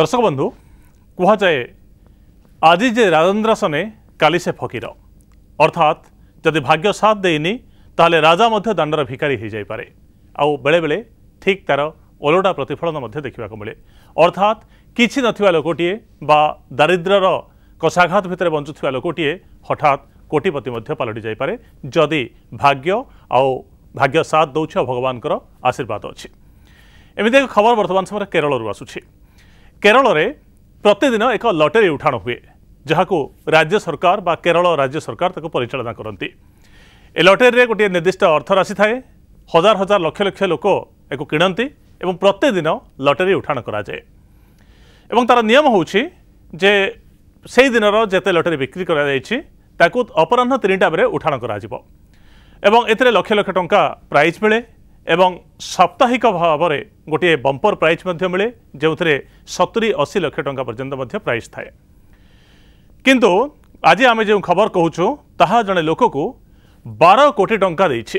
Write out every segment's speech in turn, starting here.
দর্শক বন্ধু কুহযায়ে আজি যে রাজেন্দ্রাসনে কালি সে ফকির অর্থাৎ যদি ভাগ্য সাথ দেয়নি তাহলে রাজা মধ্যে দণ্ডর ভিকারী হয়ে যাইপরে আলেবেলে ঠিক তার ওলোটা প্রতিফলন মধ্যে দেখা মিলে অর্থাৎ কিছু নথিবা লোকটিয়ে বা দারিদ্রর কষাঘাত ভিতরে বঞ্চুথিবা লোকটিয়ে হঠাৎ কোটিপতি মধ্যে পালটি যাইপরে যদি ভাগ্য আও ভাগ্য সাথ দৌছে ভগবানকর আশীর্বাদ অছি এমিতি এক খবর বর্তমান সময় কেরলর আসুছে କେରଳରେ ପ୍ରତିଦିନ ଏକ ଲଟେରୀ ଉଠାଣ ହୁଏ ଯାହାକୁ ରାଜ୍ୟ ସରକାର ବା କେରଳ ରାଜ୍ୟ ସରକାର ତାକୁ ପରିଚାଳନା କରନ୍ତି ଏ ଲଟେରୀରେ ଗୋଟିଏ ନିର୍ଦ୍ଦିଷ୍ଟ ଅର୍ଥରାଶି ଥାଏ ହଜାର ହଜାର ଲକ୍ଷ ଲକ୍ଷ ଲୋକ ଏହାକୁ କିଣନ୍ତି ଏବଂ ପ୍ରତିଦିନ ଲଟେରୀ ଉଠାଣ କରାଯାଏ ଏବଂ ତା'ର ନିୟମ ହେଉଛି ଯେ ସେହି ଦିନର ଯେତେ ଲଟେରୀ ବିକ୍ରି କରାଯାଇଛି ତାକୁ ଅପରାହ୍ନ ତିନିଟା ବେଳେ ଉଠାଣ କରାଯିବ ଏବଂ ଏଥିରେ ଲକ୍ଷ ଲକ୍ଷ ଟଙ୍କା ପ୍ରାଇଜ୍ ମିଳେ ଏବଂ ସାପ୍ତାହିକ ଭାବରେ ଗୋଟିଏ ବମ୍ପର ପ୍ରାଇଜ୍ ମଧ୍ୟ ମିଳେ ଯେଉଁଥିରେ ସତୁରି ଅଶୀ ଲକ୍ଷ ଟଙ୍କା ପର୍ଯ୍ୟନ୍ତ ମଧ୍ୟ ପ୍ରାଇସ୍ ଥାଏ କିନ୍ତୁ ଆଜି ଆମେ ଯେଉଁ ଖବର କହୁଛୁ ତାହା ଜଣେ ଲୋକକୁ ବାର କୋଟି ଟଙ୍କା ଦେଇଛି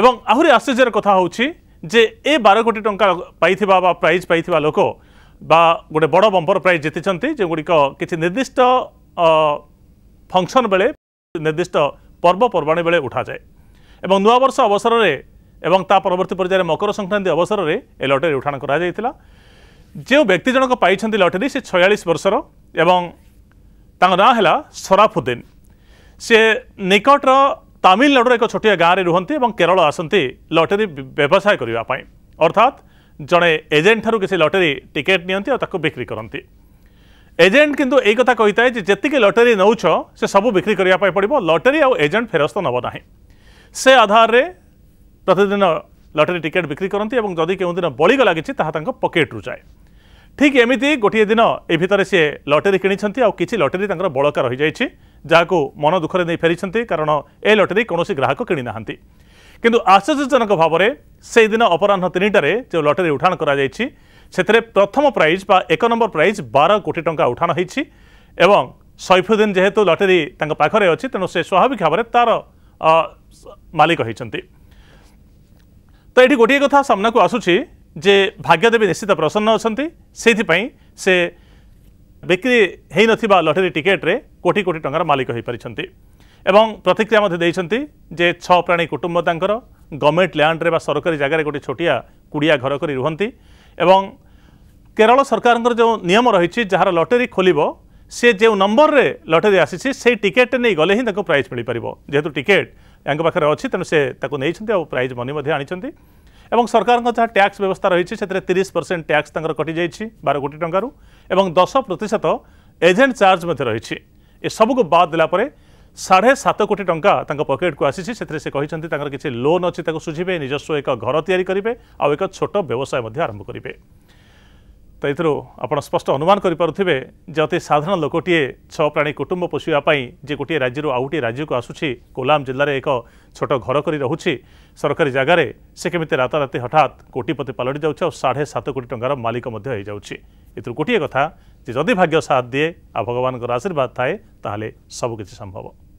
ଏବଂ ଆହୁରି ଆଶ୍ଚର୍ଯ୍ୟର କଥା ହେଉଛି ଯେ ଏ ବାର କୋଟି ଟଙ୍କା ପାଇଥିବା ବା ପ୍ରାଇଜ୍ ପାଇଥିବା ଲୋକ ବା ଗୋଟେ ବଡ଼ ବମ୍ପର ପ୍ରାଇଜ୍ ଜିତିଛନ୍ତି ଯେଉଁଗୁଡ଼ିକ କିଛି ନିର୍ଦ୍ଦିଷ୍ଟ ଫଙ୍କସନ୍ ବେଳେ ନିର୍ଦ୍ଦିଷ୍ଟ ପର୍ବପର୍ବାଣି ବେଳେ ଉଠାଯାଏ ଏବଂ ନୂଆବର୍ଷ ଅବସରରେ ଏବଂ ତା ପରବର୍ତ୍ତୀ ପର୍ଯ୍ୟାୟରେ ମକର ସଂକ୍ରାନ୍ତି ଅବସରରେ ଏ ଲଟେରୀ ଉଠାଣ କରାଯାଇଥିଲା ଯେଉଁ ବ୍ୟକ୍ତି ଜଣକ ପାଇଛନ୍ତି ଲଟେରୀ ସେ ଛୟାଳିଶ ବର୍ଷର ଏବଂ ତାଙ୍କ ନାଁ ହେଲା ସରାଫୁଦ୍ଦିନ ସେ ନିକଟର ତାମିଲନାଡ଼ୁର ଏକ ଛୋଟିଆ ଗାଁରେ ରୁହନ୍ତି ଏବଂ କେରଳ ଆସନ୍ତି ଲଟେରୀ ବ୍ୟବସାୟ କରିବା ପାଇଁ ଅର୍ଥାତ୍ ଜଣେ ଏଜେଣ୍ଟଠାରୁ କିଛି ଲଟେରୀ ଟିକେଟ୍ ନିଅନ୍ତି ଆଉ ତାକୁ ବିକ୍ରି କରନ୍ତି ଏଜେଣ୍ଟ କିନ୍ତୁ ଏଇ କଥା କହିଥାଏ ଯେ ଯେତିକି ଲଟେରୀ ନେଉଛ ସେ ସବୁ ବିକ୍ରି କରିବା ପାଇଁ ପଡ଼ିବ ଲଟେରୀ ଆଉ ଏଜେଣ୍ଟ ଫେରସ୍ତ ନେବ ନାହିଁ ସେ ଆଧାରରେ ପ୍ରତିଦିନ ଲଟେରୀ ଟିକେଟ୍ ବିକ୍ରି କରନ୍ତି ଏବଂ ଯଦି କେଉଁଦିନ ବଳିଗ ଲାଗିଛି ତାହା ତାଙ୍କ ପକେଟ୍ରୁ ଯାଏ ଠିକ୍ ଏମିତି ଗୋଟିଏ ଦିନ ଏ ଭିତରେ ସିଏ ଲଟେରୀ କିଣିଛନ୍ତି ଆଉ କିଛି ଲଟେରୀ ତାଙ୍କର ବଳକା ରହିଯାଇଛି ଯାହାକୁ ମନ ଦୁଃଖରେ ନେଇ ଫେରିଛନ୍ତି କାରଣ ଏ ଲଟେରୀ କୌଣସି ଗ୍ରାହକ କିଣିନାହାନ୍ତି କିନ୍ତୁ ଆଶ୍ଚର୍ଯ୍ୟଜନକ ଭାବରେ ସେହିଦିନ ଅପରାହ୍ନ ତିନିଟାରେ ଯେଉଁ ଲଟେରୀ ଉଠାଣ କରାଯାଇଛି ସେଥିରେ ପ୍ରଥମ ପ୍ରାଇଜ୍ ବା ଏକ ନମ୍ବର ପ୍ରାଇଜ୍ ବାର କୋଟି ଟଙ୍କା ଉଠାଣ ହୋଇଛି ଏବଂ ସୈଫୁଦ୍ଦିନ ଯେହେତୁ ଲଟେରୀ ତାଙ୍କ ପାଖରେ ଅଛି ତେଣୁ ସେ ସ୍ୱାଭାବିକ ଭାବରେ ତା'ର ମାଲିକ ହୋଇଛନ୍ତି ତ ଏଠି ଗୋଟିଏ କଥା ସାମ୍ନାକୁ ଆସୁଛି ଯେ ଭାଗ୍ୟଦେବୀ ନିଶ୍ଚିତ ପ୍ରସନ୍ନ ଅଛନ୍ତି ସେଇଥିପାଇଁ ସେ ବିକ୍ରି ହୋଇନଥିବା ଲଟେରୀ ଟିକେଟ୍ରେ କୋଟି କୋଟି ଟଙ୍କାର ମାଲିକ ହୋଇପାରିଛନ୍ତି ଏବଂ ପ୍ରତିକ୍ରିୟା ମଧ୍ୟ ଦେଇଛନ୍ତି ଯେ ଛଅ ପ୍ରାଣୀ କୁଟୁମ୍ବ ତାଙ୍କର ଗଭର୍ଣ୍ଣମେଣ୍ଟ ଲ୍ୟାଣ୍ଡରେ ବା ସରକାରୀ ଜାଗାରେ ଗୋଟିଏ ଛୋଟିଆ କୁଡ଼ିଆ ଘର କରି ରୁହନ୍ତି ଏବଂ କେରଳ ସରକାରଙ୍କର ଯେଉଁ ନିୟମ ରହିଛି ଯାହାର ଲଟେରୀ ଖୋଲିବ ସେ ଯେଉଁ ନମ୍ବରରେ ଲଟେରୀ ଆସିଛି ସେଇ ଟିକେଟ୍ଟେ ନେଇ ଗଲେ ହିଁ ତାଙ୍କୁ ପ୍ରାଇଜ୍ ମିଳିପାରିବ ଯେହେତୁ ଟିକେଟ୍ ୟାଙ୍କ ପାଖରେ ଅଛି ତେଣୁ ସେ ତାକୁ ନେଇଛନ୍ତି ଆଉ ପ୍ରାଇଜ୍ ମନି ମଧ୍ୟ ଆଣିଛନ୍ତି ଏବଂ ସରକାରଙ୍କ ଯାହା ଟ୍ୟାକ୍ସ ବ୍ୟବସ୍ଥା ରହିଛି ସେଥିରେ ତିରିଶ ପରସେଣ୍ଟ ଟ୍ୟାକ୍ସ ତାଙ୍କର କଟିଯାଇଛି ବାର କୋଟି ଟଙ୍କାରୁ ଏବଂ ଦଶ ପ୍ରତିଶତ ଏଜେଣ୍ଟ ଚାର୍ଜ ମଧ୍ୟ ରହିଛି ଏସବୁକୁ ବାଦ୍ ଦେଲା ପରେ ସାଢ଼େ ସାତ କୋଟି ଟଙ୍କା ତାଙ୍କ ପକେଟ୍କୁ ଆସିଛି ସେଥିରେ ସେ କହିଛନ୍ତି ତାଙ୍କର କିଛି ଲୋନ୍ ଅଛି ତାକୁ ସୁଝିବେ ନିଜସ୍ୱ ଏକ ଘର ତିଆରି କରିବେ ଆଉ ଏକ ଛୋଟ ବ୍ୟବସାୟ ମଧ୍ୟ ଆରମ୍ଭ କରିବେ ତାଇଥିରୁ ଆପଣ ସ୍ପଷ୍ଟ ଅନୁମାନ କରିପାରୁଥିବେ ଯେ ଅତି ସାଧାରଣ ଲୋକଟିଏ ଛଅ ପ୍ରାଣୀ କୁଟୁମ୍ବ ପୋଷିବା ପାଇଁ ଯେ ଗୋଟିଏ ରାଜ୍ୟରୁ ଆଉ ଗୋଟିଏ ରାଜ୍ୟକୁ ଆସୁଛି କୋଲାମ ଜିଲ୍ଲାରେ ଏକ ଛୋଟ ଘର କରି ରହୁଛି ସରକାରୀ ଜାଗାରେ ସେ କେମିତି ରାତାରାତି ହଠାତ୍ କୋଟିପତି ପାଲଟି ଯାଉଛି ଆଉ ସାଢ଼େ ସାତ କୋଟି ଟଙ୍କାର ମାଲିକ ମଧ୍ୟ ହୋଇଯାଉଛି ଏଥିରୁ ଗୋଟିଏ କଥା ଯେ ଯଦି ଭାଗ୍ୟ ସାଥ ଦିଏ ଆଉ ଭଗବାନଙ୍କର ଆଶୀର୍ବାଦ ଥାଏ ତାହେଲେ ସବୁକିଛି ସମ୍ଭବ